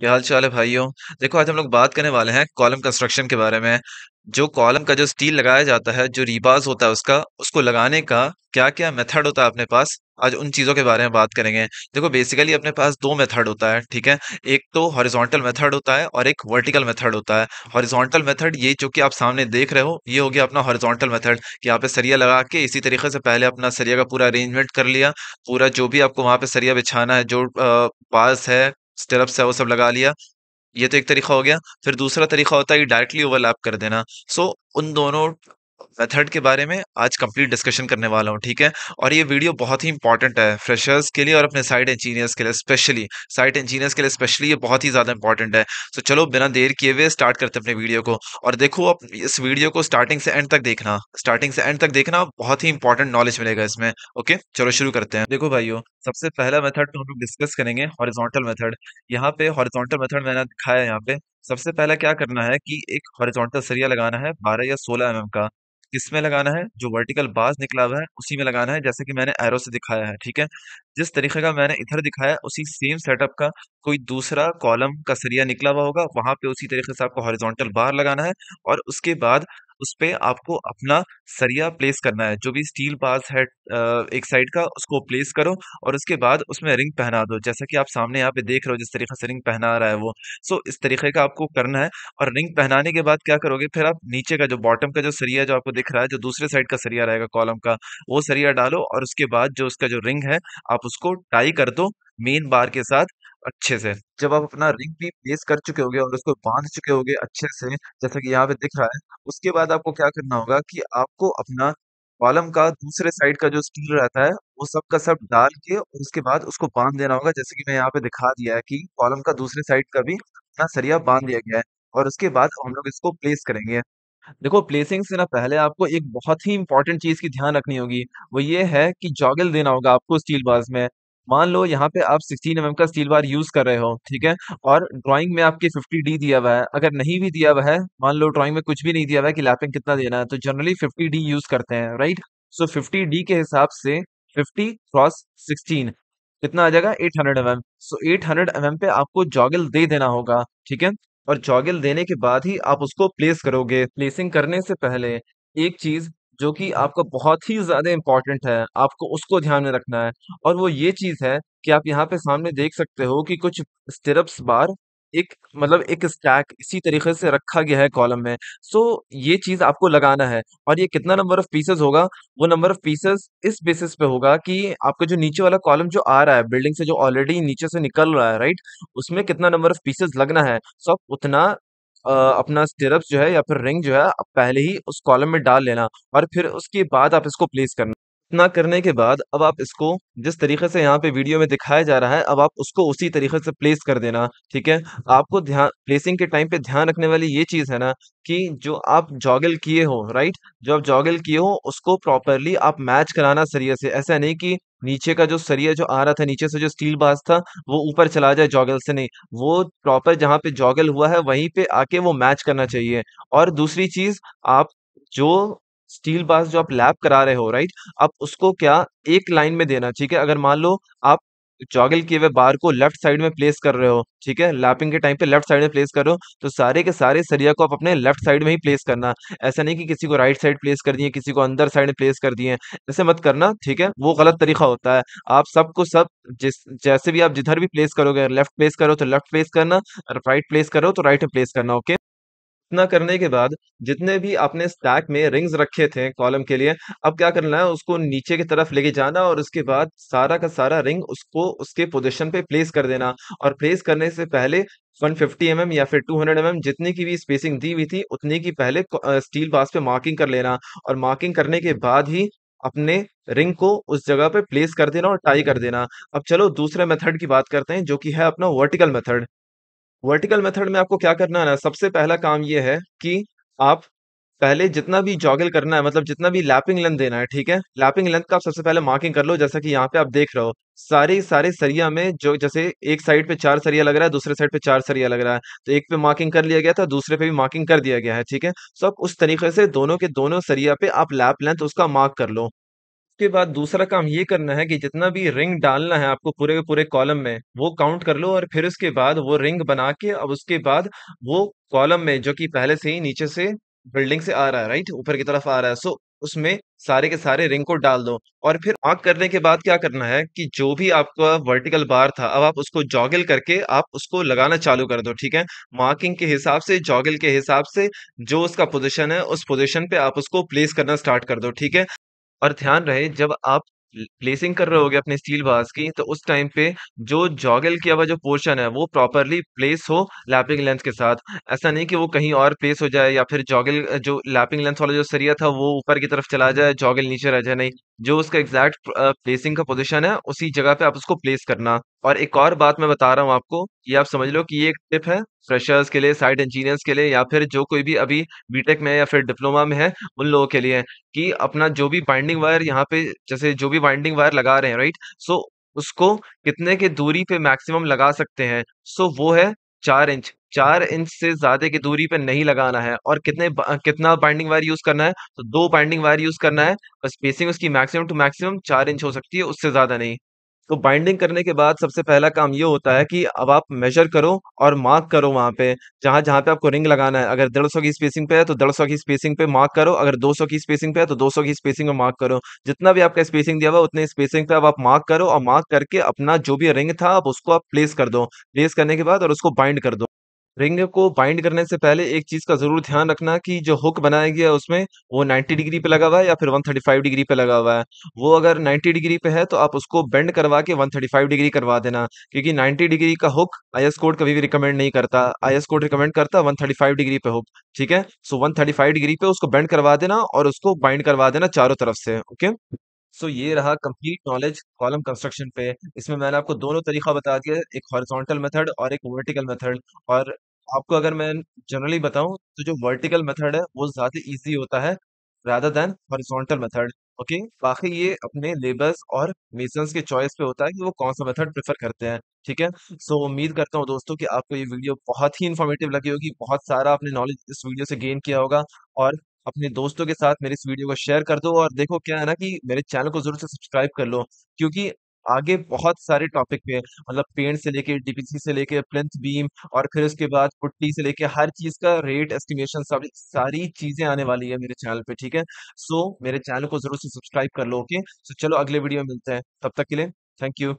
क्या हाल चाल है भाइयों देखो आज हम लोग बात करने वाले हैं कॉलम कंस्ट्रक्शन के बारे में जो कॉलम का जो स्टील लगाया जाता है जो रिबाज होता है उसका उसको लगाने का क्या क्या मेथड होता है अपने पास आज उन चीज़ों के बारे में बात करेंगे देखो बेसिकली अपने पास दो मेथड होता है ठीक है एक तो हॉरिजॉन्टल मेथड होता है और एक वर्टिकल मेथड होता है हॉरिजॉन्टल मेथड ये जो कि आप सामने देख रहे हो ये हो गया अपना हॉरिजॉन्टल मेथड कि यहाँ पे सरिया लगा के इसी तरीके से पहले अपना सरिया का पूरा अरेंजमेंट कर लिया पूरा जो भी आपको वहाँ पर सरिया बिछाना है जो पास है स्टेरप है वो सब लगा लिया ये तो एक तरीका हो गया फिर दूसरा तरीका होता है कि डायरेक्टली ओवरलैप कर देना सो उन दोनों मेथड के बारे में आज कंप्लीट डिस्कशन करने वाला हूँ ठीक है और ये वीडियो बहुत ही इंपॉर्टेंट है फ्रेशर्स के लिए और अपने साइट इंजीनियर्स के लिए स्पेशली साइट इंजीनियर्स के लिए स्पेशली ये बहुत ही ज़्यादा इंपॉर्टेंट है तो चलो बिना देर किए हुए स्टार्ट करते अपने वीडियो को और देखो आप इस वीडियो को स्टार्टिंग से एंड तक देखना स्टार्टिंग से एंड तक देखना बहुत ही इंपॉर्टेंट नॉलेज मिलेगा इसमें ओके चलो शुरू करते हैं देखो भाइयों सबसे पहला मेथड तो हम लोग डिस्कस करेंगे हॉरिजोंटल मेथड यहाँ पे हॉरिजोंटल मेथड मैंने दिखाया है यहाँ पे सबसे पहले क्या करना है कि एक हॉरिजोंटल सरिया लगाना है बारह या सोलह एम mm का किसमें लगाना है जो वर्टिकल बाज निकला हुआ है उसी में लगाना है जैसे कि मैंने एरो से दिखाया है ठीक है जिस तरीके का मैंने इधर दिखाया उसी सेम सेटअप का कोई दूसरा कॉलम का सरिया निकला हुआ होगा वहां पे उसी तरीके से आपको हॉरिजॉन्टल बार लगाना है और उसके बाद उस पर आपको अपना सरिया प्लेस करना है जो भी स्टील बार्स है एक साइड का उसको प्लेस करो और उसके बाद उसमें रिंग पहना दो जैसा कि आप सामने यहाँ पे देख रहे हो जिस तरीके से रिंग पहना रहा है वो सो इस तरीके का आपको करना है और रिंग पहनाने के बाद क्या करोगे फिर आप नीचे का जो बॉटम का जो सरिया जो आपको दिख रहा है जो दूसरे साइड का सरिया रहेगा कॉलम का वो सरिया डालो और उसके बाद जो उसका जो रिंग है आप उसको टाई कर दो मेन बार के साथ अच्छे से। जब आप अपना रिंग भी प्लेस कर चुके होंगे और उसको बांध चुके होंगे अच्छे से, जैसा कि यहाँ पे दिख रहा है, उसके बाद आपको क्या करना होगा कि आपको अपना कॉलम का दूसरे साइड का जो स्टील रहता है, वो सब का सब डाल के और उसके बाद उसको बांध देना होगा जैसे कि मैं यहाँ पे दिखा दिया है कि कॉलम का दूसरे साइड का भी अपना सरिया बांध दिया गया है और उसके बाद हम लोग इसको प्लेस करेंगे। देखो प्लेसिंग से ना पहले आपको एक बहुत ही इंपॉर्टेंट चीज़ की ध्यान रखनी होगी, वो ये है कि जॉगल देना होगा आपको स्टील बार्स में। मान लो यहाँ पे आप 16 एम का स्टील बार यूज कर रहे हो ठीक है और ड्राइंग में आपके 50 डी दिया हुआ है अगर नहीं भी दिया हुआ है मान लो ड्राइंग में कुछ भी नहीं दिया हुआ है कि लैपिंग कितना देना है तो जनरली 50 डी यूज करते हैं राइट सो 50 डी के हिसाब से 50 क्रॉस 16 कितना आ जाएगा 800 hundred mm. So so, 800 hundred mm पे आपको जॉगल दे देना होगा ठीक है और जॉगल देने के बाद ही आप उसको प्लेस करोगे प्लेसिंग करने से पहले एक चीज जो कि आपका बहुत ही ज़्यादा इंपॉर्टेंट है, आपको उसको ध्यान में रखना है और वो ये चीज़ है कि आप यहाँ पे सामने देख सकते हो कि कुछ स्टिरप्स बार एक मतलब एक स्टैक इसी तरीके से रखा गया है कॉलम में। सो ये चीज़ आपको लगाना है और ये कितना नंबर ऑफ पीसेस होगा, वो नंबर ऑफ पीसेस इस बेसिस पे होगा कि आपका जो नीचे वाला कॉलम जो आ रहा है, बिल्डिंग से जो ऑलरेडी नीचे से निकल रहा है, राइट? उसमें कितना नंबर ऑफ पीसेस लगना है। सो आप उतना अपना स्टिरप्स जो है या फिर रिंग जो है पहले ही उस कॉलम में डाल लेना और फिर उसके बाद आप इसको प्लेस करना इतना करने के बाद अब आप इसको जिस तरीके से यहाँ पे वीडियो में दिखाया जा रहा है अब आप उसको उसी तरीके से प्लेस कर देना ठीक है आपको ध्यान प्लेसिंग के टाइम पे ध्यान रखने वाली ये चीज़ है ना कि जो आप जॉगल किए हो राइट जो आप जॉगल किए हो उसको प्रॉपरली आप मैच कराना सरिये से ऐसा नहीं कि नीचे का जो सरिया जो आ रहा था नीचे से जो स्टील बास था वो ऊपर चला जाए जॉगल से नहीं वो प्रॉपर जहाँ पे जॉगल हुआ है वहीं पे आके वो मैच करना चाहिए और दूसरी चीज आप जो स्टील बास जो आप लैप करा रहे हो राइट आप उसको क्या एक लाइन में देना ठीक है अगर मान लो आप जॉगल किए हुए बार को लेफ्ट साइड में प्लेस कर रहे हो ठीक है लैपिंग के टाइम पे लेफ्ट साइड में प्लेस करो तो सारे के सारे सरिया को आप अपने लेफ्ट साइड में ही प्लेस करना ऐसा नहीं कि किसी को राइट साइड प्लेस कर दिए किसी को अंदर साइड में प्लेस कर दिए ऐसे मत करना ठीक है वो गलत तरीका होता है आप सबको सब जिस जैसे भी आप जिधर भी प्लेस करोगे लेफ्ट प्लेस करो तो लेफ्ट प्लेस करना राइट प्लेस करो तो राइट में प्लेस करना ओके इतना करने के बाद जितने भी आपने स्टैक में रिंग्स रखे थे कॉलम के लिए अब क्या करना है उसको नीचे की तरफ लेके जाना और उसके बाद सारा का सारा रिंग उसको उसके पोजीशन पे प्लेस कर देना और प्लेस करने से पहले 150 फिफ्टी mm या फिर 200 हंड्रेड mm जितनी की भी स्पेसिंग दी हुई थी उतनी की पहले स्टील बास पे मार्किंग कर लेना और मार्किंग करने के बाद ही अपने रिंग को उस जगह पे प्लेस कर देना और टाई कर देना अब चलो दूसरे मेथड की बात करते हैं जो कि है अपना वर्टिकल मेथड वर्टिकल मेथड में आपको क्या करना है ना सबसे पहला काम ये है कि आप पहले जितना भी जॉगल करना है मतलब जितना भी लैपिंग लेंथ देना है ठीक है लैपिंग लेंथ का आप सबसे पहले मार्किंग कर लो जैसा कि यहाँ पे आप देख रहे हो सारे सारे सरिया में जो जैसे एक साइड पे चार सरिया लग रहा है दूसरे साइड पे चार सरिया लग रहा है तो एक पे मार्किंग कर लिया गया था दूसरे पे भी मार्किंग कर दिया गया है ठीक है सो तो आप उस तरीके से दोनों के दोनों सरिया पे आप लैप लेंथ उसका मार्क कर लो उसके बाद दूसरा काम ये करना है कि जितना भी रिंग डालना है आपको पूरे के पूरे कॉलम में वो काउंट कर लो और फिर उसके बाद वो रिंग बना के अब उसके बाद वो कॉलम में जो कि पहले से ही नीचे से बिल्डिंग से आ रहा है राइट ऊपर की तरफ आ रहा है सो उसमें सारे के सारे रिंग को डाल दो और फिर आग करने के बाद क्या करना है कि जो भी आपका वर्टिकल बार था अब आप उसको जॉगल करके आप उसको लगाना चालू कर दो ठीक है मार्किंग के हिसाब से जॉगल के हिसाब से जो उसका पोजीशन है उस पोजीशन पे आप उसको प्लेस करना स्टार्ट कर दो ठीक है और ध्यान रहे जब आप प्लेसिंग कर रहे होगे अपने स्टील बार्स की तो उस टाइम पे जो जॉगल किया हुआ जो पोर्शन है वो प्रॉपरली प्लेस हो लैपिंग लेंथ के साथ। ऐसा नहीं कि वो कहीं और प्लेस हो जाए या फिर जॉगल जो लैपिंग लेंथ वाला जो सरिया था वो ऊपर की तरफ चला जाए, जॉगल नीचे रह जाए, नहीं। जो उसका एग्ज़ैक्ट प्लेसिंग का पोजिशन है उसी जगह पे आप उसको प्लेस करना। और एक और बात मैं बता रहा हूँ आपको, ये आप समझ लो कि ये एक टिप है फ्रेशर्स के लिए, साइट इंजीनियर्स के लिए या फिर जो कोई भी अभी बीटेक में या फिर डिप्लोमा में है, उन लोगों के लिए कि अपना जो भी बाइंडिंग वायर यहाँ पे जैसे जो भी बाइंडिंग वायर लगा रहे हैं, राइट? सो उसको कितने के दूरी पे मैक्सिमम लगा सकते हैं? सो वो है चार इंच, चार इंच से ज़्यादा की दूरी पे नहीं लगाना है और कितने कितना बाइंडिंग वायर यूज़ करना है? तो दो बाइंडिंग वायर यूज़ करना है और स्पेसिंग उसकी मैक्सिमम टू मैक्सिमम चार इंच हो सकती है, उससे ज़्यादा नहीं। तो बाइंडिंग करने के बाद सबसे पहला काम ये होता है कि अब आप मेजर करो और मार्क करो वहाँ पे जहां जहाँ पे आपको रिंग लगाना है अगर डेढ़ सौ की स्पेसिंग पे है तो डेढ़ सौ की स्पेसिंग पे मार्क करो अगर दो सौ की स्पेसिंग पे है तो दो सौ की स्पेसिंग पे मार्क करो जितना भी आपका स्पेसिंग दिया हुआ उतने स्पेसिंग पे अब आप मार्क करो और मार्क करके अपना जो भी रिंग था आप उसको आप प्लेस कर दो प्लेस करने के बाद और उसको बाइंड कर दो रिंग को बाइंड करने से पहले एक चीज का जरूर ध्यान रखना कि जो हुक बनाया गया है उसमें वो 90 डिग्री पे लगा हुआ है या फिर 135 डिग्री पे लगा हुआ है वो अगर 90 डिग्री पे है तो आप उसको बेंड करवा के 135 डिग्री करवा देना क्योंकि 90 डिग्री का हुक आई कोड कभी भी रिकमेंड नहीं करता आई कोड रिकमेंड करता है डिग्री पे हुक ठीक है सो वन डिग्री पे उसको बेंड करवा देना और उसको बाइंड करवा देना चारों तरफ से ओके सो so, ये रहा कंप्लीट नॉलेज कॉलम कंस्ट्रक्शन पे इसमें मैंने आपको दोनों तरीका बता दिया एक हॉरिजॉन्टल मेथड और एक वर्टिकल मेथड और आपको अगर मैं जनरली बताऊं तो जो वर्टिकल मेथड है वो ज़्यादा इजी होता है rather than horizontal method okay बाकी ये अपने लेबर्स और मेसन के चॉइस पे होता है कि वो कौन सा मेथड प्रेफर करते हैं ठीक है सो so, उम्मीद करता हूँ दोस्तों कि आपको ये वीडियो बहुत ही इन्फॉर्मेटिव लगी होगी बहुत सारा आपने नॉलेज इस वीडियो से गेन किया होगा और अपने दोस्तों के साथ मेरे इस वीडियो को शेयर कर दो और देखो क्या है ना कि मेरे चैनल को जरूर से सब्सक्राइब कर लो क्योंकि आगे बहुत सारे टॉपिक पे मतलब पेंट से लेके डीपीसी से लेके प्लेंथ बीम और फिर उसके बाद पुट्टी से लेके हर चीज का रेट एस्टिमेशन सब सारी चीजें आने वाली है मेरे चैनल पे ठीक है सो so, मेरे चैनल को जरूर से सब्सक्राइब कर लो ओके सो so, चलो अगले वीडियो में मिलते हैं तब तक के लिए थैंक यू